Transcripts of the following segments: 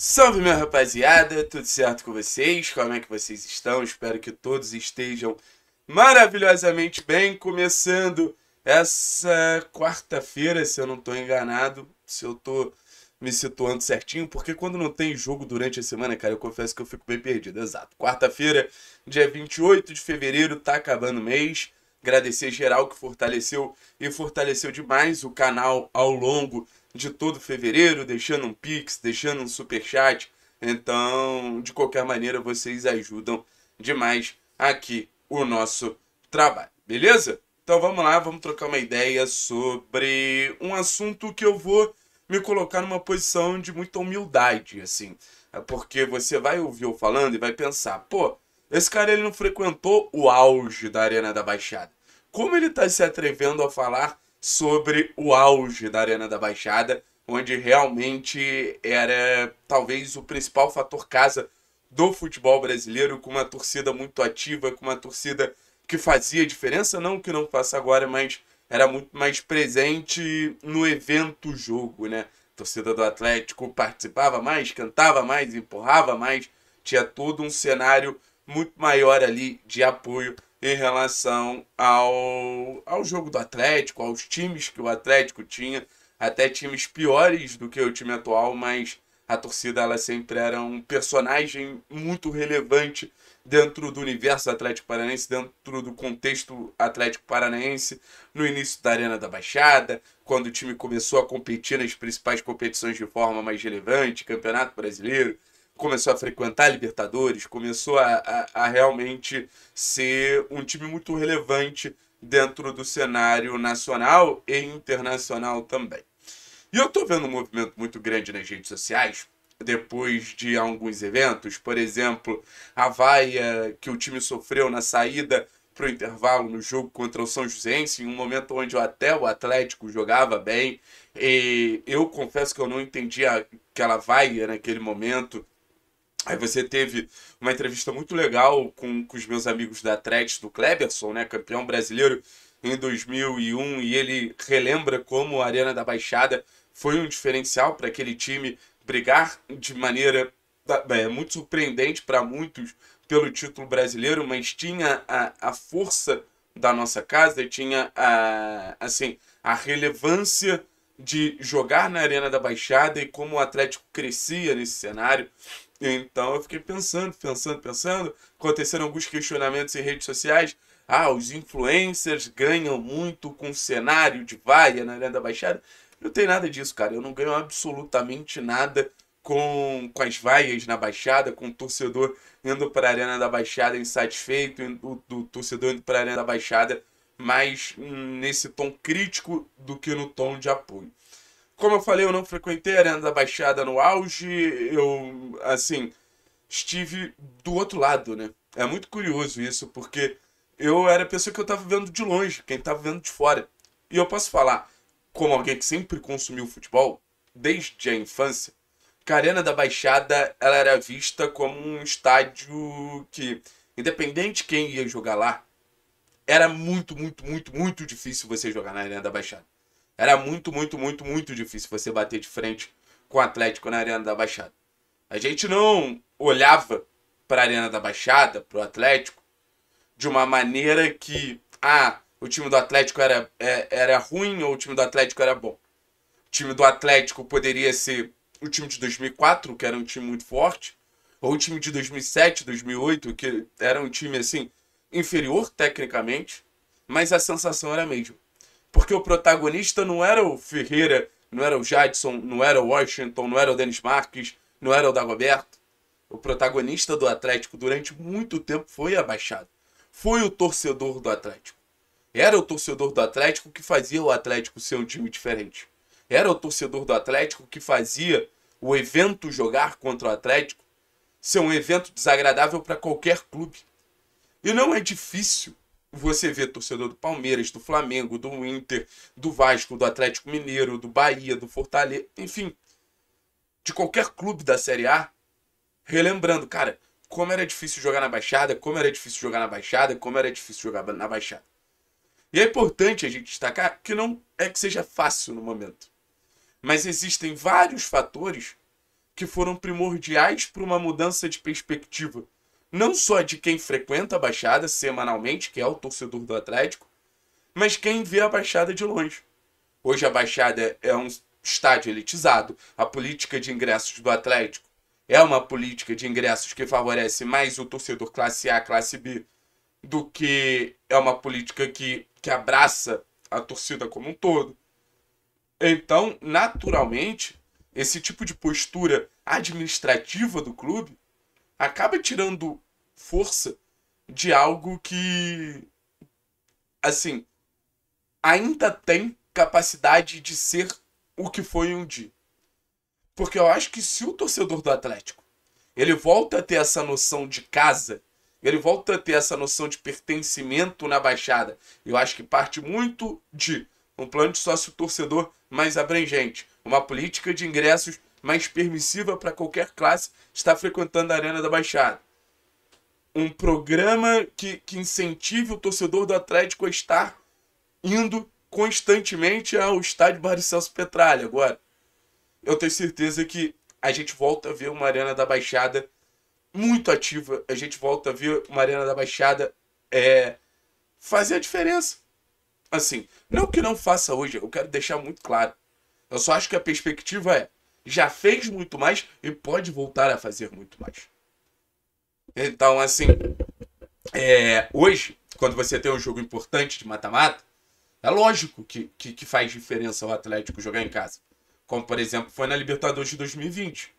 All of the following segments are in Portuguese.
Salve, minha rapaziada, tudo certo com vocês? Como é que vocês estão? Espero que todos estejam maravilhosamente bem. Começando essa quarta-feira, se eu não estou enganado, se eu estou me situando certinho, porque quando não tem jogo durante a semana, cara, eu confesso que eu fico bem perdido. Exato. Quarta-feira, dia 28 de fevereiro, tá acabando o mês. Agradecer geral que fortaleceu e fortaleceu demais o canal ao longo de todo fevereiro, deixando um pix, deixando um super chat. Então, de qualquer maneira, vocês ajudam demais aqui o nosso trabalho, beleza? Então vamos lá, vamos trocar uma ideia sobre um assunto que eu vou me colocar numa posição de muita humildade, assim. É porque você vai ouvir eu falando e vai pensar, pô, esse cara ele não frequentou o auge da Arena da Baixada. Como ele está se atrevendo a falar sobre o auge da Arena da Baixada, onde realmente era talvez o principal fator casa do futebol brasileiro, com uma torcida muito ativa, com uma torcida que fazia diferença, não que não faça agora, mas era muito mais presente no evento jogo, né? A torcida do Atlético participava mais, cantava mais, empurrava mais, tinha todo um cenário muito maior ali de apoio em relação ao, ao jogo do Atlético, aos times que o Atlético tinha, até times piores do que o time atual, mas a torcida ela sempre era um personagem muito relevante dentro do universo Atlético Paranaense, dentro do contexto Atlético Paranaense, no início da Arena da Baixada, quando o time começou a competir nas principais competições de forma mais relevante, Campeonato Brasileiro, começou a frequentar a Libertadores, começou a, a, a, realmente ser um time muito relevante dentro do cenário nacional e internacional também. E eu estou vendo um movimento muito grande nas redes sociais, depois de alguns eventos, por exemplo, a vaia que o time sofreu na saída para o intervalo no jogo contra o São Joséense, em um momento onde até o Atlético jogava bem. E eu confesso que eu não entendi aquela vaia naquele momento. Aí você teve uma entrevista muito legal com, com os meus amigos da Trex, do Kleberson, né? Campeão brasileiro em 2001. E ele relembra como a Arena da Baixada foi um diferencial para aquele time brigar de maneira é, muito surpreendente para muitos pelo título brasileiro, mas tinha a, a força da nossa casa, tinha a, assim, a relevância de jogar na Arena da Baixada e como o Atlético crescia nesse cenário. Então eu fiquei pensando, pensando, pensando. Aconteceram alguns questionamentos em redes sociais. Ah, os influencers ganham muito com cenário de vaia na Arena da Baixada. Não tem nada disso, cara. Eu não ganho absolutamente nada com, com as vaias na Baixada, com o torcedor indo para a Arena da Baixada insatisfeito, o, do torcedor indo para a Arena da Baixada mais hum, nesse tom crítico do que no tom de apoio. Como eu falei, eu não frequentei a Arena da Baixada no auge, eu, assim, estive do outro lado, né? É muito curioso isso, porque eu era a pessoa que eu tava vendo de longe, quem tava vendo de fora. E eu posso falar, como alguém que sempre consumiu futebol, desde a infância, que a Arena da Baixada ela era vista como um estádio que, independente quem ia jogar lá, era muito, muito, muito, muito difícil você jogar na Arena da Baixada. Era muito, muito, muito, muito difícil você bater de frente com o Atlético na Arena da Baixada. A gente não olhava para a Arena da Baixada, para o Atlético, de uma maneira que, ah, o time do Atlético era, é, era ruim ou o time do Atlético era bom. O time do Atlético poderia ser o time de 2004, que era um time muito forte, ou o time de 2007, 2008, que era um time assim inferior tecnicamente, mas a sensação era a mesma. Porque o protagonista não era o Ferreira, não era o Jadson, não era o Washington, não era o Denis Marques, não era o Dagoberto. O protagonista do Atlético durante muito tempo foi abaixado. Foi o torcedor do Atlético. Era o torcedor do Atlético que fazia o Atlético ser um time diferente. Era o torcedor do Atlético que fazia o evento jogar contra o Atlético ser um evento desagradável para qualquer clube. E não é difícil você vê torcedor do Palmeiras, do Flamengo, do Inter, do Vasco, do Atlético Mineiro, do Bahia, do Fortaleza, enfim, de qualquer clube da Série A, relembrando, cara, como era difícil jogar na Baixada, como era difícil jogar na Baixada, como era difícil jogar na Baixada. E é importante a gente destacar que não é que seja fácil no momento, mas existem vários fatores que foram primordiais para uma mudança de perspectiva não só de quem frequenta a Baixada semanalmente, que é o torcedor do Atlético, mas quem vê a Baixada de longe. Hoje a Baixada é um estádio elitizado. A política de ingressos do Atlético é uma política de ingressos que favorece mais o torcedor classe A, classe B, do que é uma política que, que abraça a torcida como um todo. Então, naturalmente, esse tipo de postura administrativa do clube acaba tirando força de algo que, assim, ainda tem capacidade de ser o que foi um dia. Porque eu acho que se o torcedor do Atlético ele volta a ter essa noção de casa, ele volta a ter essa noção de pertencimento na Baixada, eu acho que parte muito de um plano de sócio-torcedor mais abrangente, uma política de ingressos mais permissiva para qualquer classe está frequentando a Arena da Baixada. Um programa que, que incentive o torcedor do Atlético a estar indo constantemente ao estádio Barcelos Celso Petralha. Agora, eu tenho certeza que a gente volta a ver uma Arena da Baixada muito ativa. A gente volta a ver uma Arena da Baixada é, fazer a diferença. Assim, não que não faça hoje, eu quero deixar muito claro. Eu só acho que a perspectiva é já fez muito mais e pode voltar a fazer muito mais. Então, assim, é, hoje, quando você tem um jogo importante de mata-mata, é lógico que, que, que, faz diferença o Atlético jogar em casa. Como, por exemplo, foi na Libertadores de 2020.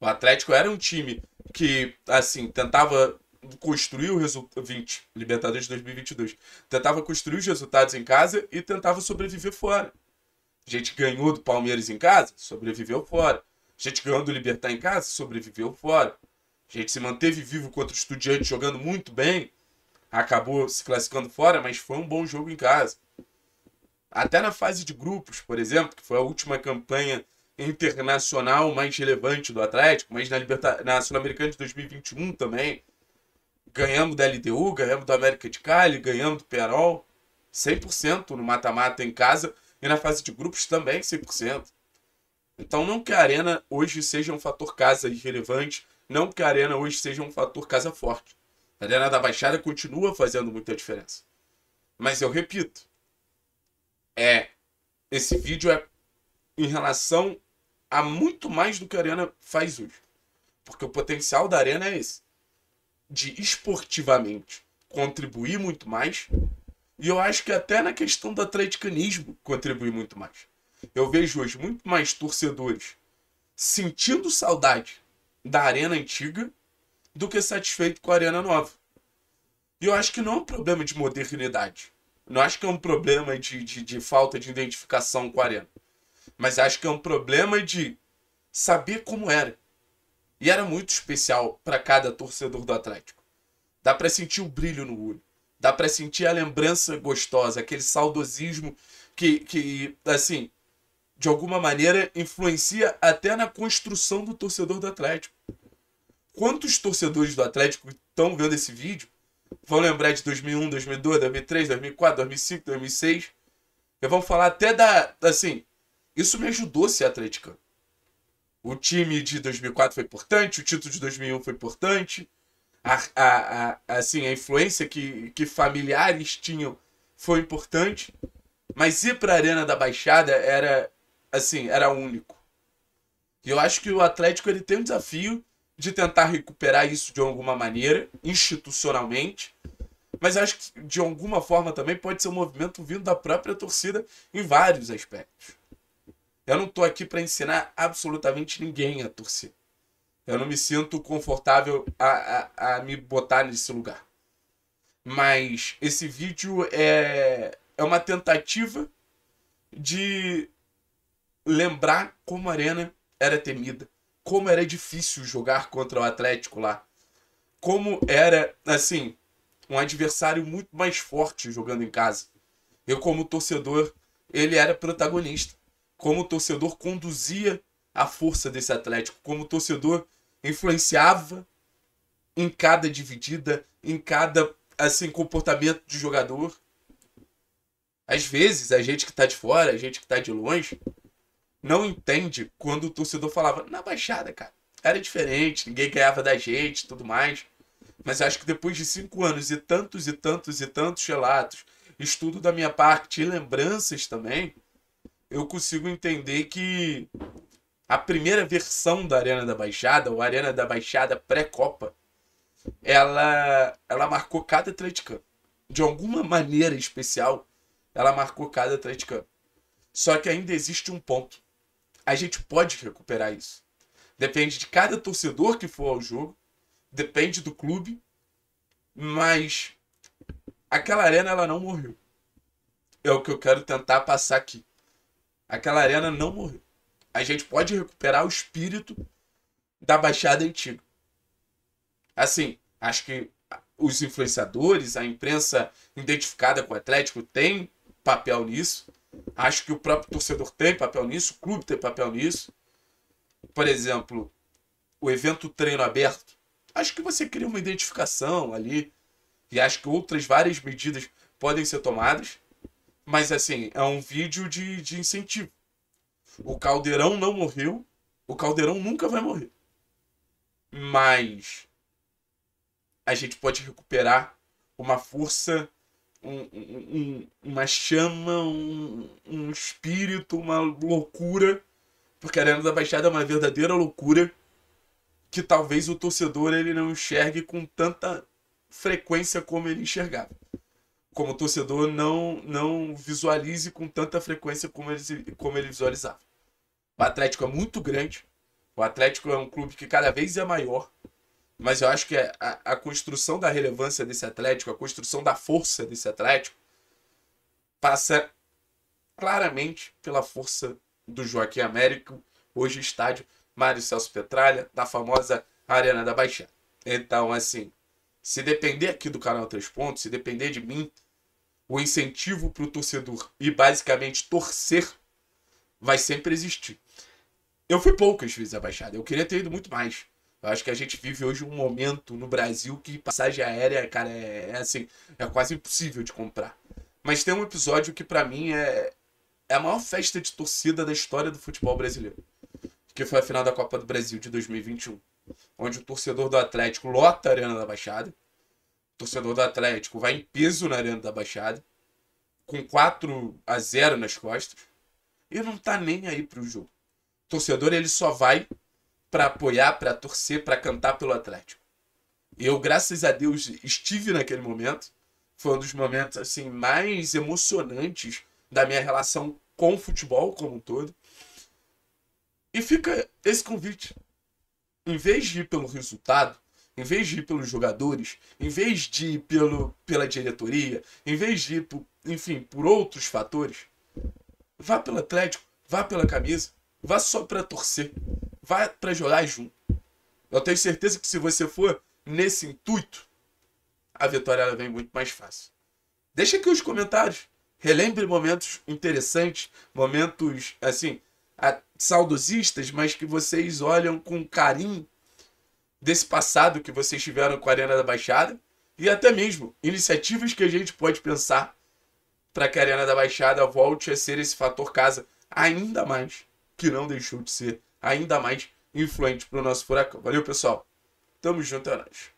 O Atlético era um time que, assim, tentava construir o resultado. 20, Libertadores de 2022. Tentava construir os resultados em casa e tentava sobreviver fora. A gente ganhou do Palmeiras em casa, sobreviveu fora. A gente ganhou do Libertar em casa, sobreviveu fora. A gente se manteve vivo contra o Estudiante jogando muito bem. Acabou se classificando fora, mas foi um bom jogo em casa. Até na fase de grupos, por exemplo, que foi a última campanha internacional mais relevante do Atlético, mas na, Liberta... na Sul-Americana de 2021 também. Ganhamos da LDU, ganhamos do América de Cali, ganhamos do Perol. 100% no mata-mata em casa e na fase de grupos também 100%. Então não que a arena hoje seja um fator casa irrelevante, não que a arena hoje seja um fator casa forte. A arena da Baixada continua fazendo muita diferença. Mas eu repito, é esse vídeo é em relação a muito mais do que a arena faz hoje. Porque o potencial da arena é esse. De esportivamente contribuir muito mais e eu acho que até na questão do atleticanismo contribui muito mais. Eu vejo hoje muito mais torcedores sentindo saudade da arena antiga do que satisfeito com a arena nova. E eu acho que não é um problema de modernidade. Não acho que é um problema de, de, de falta de identificação com a arena. Mas acho que é um problema de saber como era. E era muito especial para cada torcedor do Atlético. Dá para sentir o brilho no olho. Dá para sentir a lembrança gostosa, aquele saudosismo que, que, assim, de alguma maneira influencia até na construção do torcedor do Atlético. Quantos torcedores do Atlético estão vendo esse vídeo vão lembrar de 2001, 2002, 2003, 2004, 2005, 2006 e vão falar até da, assim, isso me ajudou a ser atleticano. O time de 2004 foi importante, o título de 2001 foi importante, a, a, a, assim, a influência que, que familiares tinham foi importante, mas ir para a Arena da Baixada era, assim, era único. E eu acho que o Atlético ele tem um desafio de tentar recuperar isso de alguma maneira, institucionalmente, mas acho que de alguma forma também pode ser um movimento vindo da própria torcida em vários aspectos. Eu não estou aqui para ensinar absolutamente ninguém a torcer. Eu não me sinto confortável a, a, a me botar nesse lugar. Mas esse vídeo é, é uma tentativa de lembrar como a Arena era temida, como era difícil jogar contra o Atlético lá, como era, assim, um adversário muito mais forte jogando em casa. Eu, como torcedor, ele era protagonista. Como torcedor, conduzia a força desse Atlético. Como torcedor, influenciava em cada dividida, em cada assim comportamento de jogador. Às vezes, a gente que tá de fora, a gente que tá de longe, não entende quando o torcedor falava, na baixada, cara, era diferente, ninguém ganhava da gente tudo mais. Mas acho que depois de cinco anos e tantos e tantos e tantos relatos, estudo da minha parte e lembranças também, eu consigo entender que a primeira versão da Arena da Baixada, ou Arena da Baixada pré-Copa, ela, ela marcou cada atleticano. De alguma maneira especial, ela marcou cada atleticano. Só que ainda existe um ponto. A gente pode recuperar isso. Depende de cada torcedor que for ao jogo, depende do clube, mas aquela arena ela não morreu. É o que eu quero tentar passar aqui. Aquela arena não morreu a gente pode recuperar o espírito da Baixada Antiga. Assim, acho que os influenciadores, a imprensa identificada com o Atlético tem papel nisso. Acho que o próprio torcedor tem papel nisso, o clube tem papel nisso. Por exemplo, o evento treino aberto. Acho que você cria uma identificação ali e acho que outras várias medidas podem ser tomadas. Mas assim, é um vídeo de, de incentivo. O Caldeirão não morreu. O Caldeirão nunca vai morrer. Mas a gente pode recuperar uma força, um, um, uma chama, um, um espírito, uma loucura. Porque a Arena da Baixada é uma verdadeira loucura que talvez o torcedor ele não enxergue com tanta frequência como ele enxergava como torcedor, não não visualize com tanta frequência como ele, como ele visualizava. O Atlético é muito grande. O Atlético é um clube que cada vez é maior. Mas eu acho que é a, a construção da relevância desse Atlético, a construção da força desse Atlético, passa claramente pela força do Joaquim Américo, hoje estádio Mário Celso Petralha, da famosa Arena da Baixada. Então, assim, se depender aqui do canal Três Pontos, se depender de mim, o incentivo para o torcedor e basicamente torcer vai sempre existir. Eu fui poucas vezes à Baixada, eu queria ter ido muito mais. Eu acho que a gente vive hoje um momento no Brasil que passagem aérea, cara, é, é assim, é quase impossível de comprar. Mas tem um episódio que para mim é, é a maior festa de torcida da história do futebol brasileiro, que foi a final da Copa do Brasil de 2021, onde o torcedor do Atlético lota a Arena da Baixada torcedor do Atlético vai em peso na Arena da Baixada, com 4 a 0 nas costas, e não tá nem aí pro jogo. O torcedor ele só vai para apoiar, para torcer, para cantar pelo Atlético. Eu, graças a Deus, estive naquele momento. Foi um dos momentos assim mais emocionantes da minha relação com o futebol como um todo. E fica esse convite. Em vez de ir pelo resultado, em vez de ir pelos jogadores, em vez de ir pelo, pela diretoria, em vez de ir, por, enfim, por outros fatores, vá pelo Atlético, vá pela camisa, vá só para torcer, vá para jogar junto. Eu tenho certeza que se você for nesse intuito, a vitória ela vem muito mais fácil. Deixa aqui os comentários. Relembre momentos interessantes, momentos assim, saudosistas, mas que vocês olham com carinho desse passado que vocês tiveram com a Arena da Baixada e até mesmo iniciativas que a gente pode pensar para que a Arena da Baixada volte a ser esse fator casa ainda mais, que não deixou de ser ainda mais influente para o nosso furacão. Valeu, pessoal. Tamo junto, é nóis.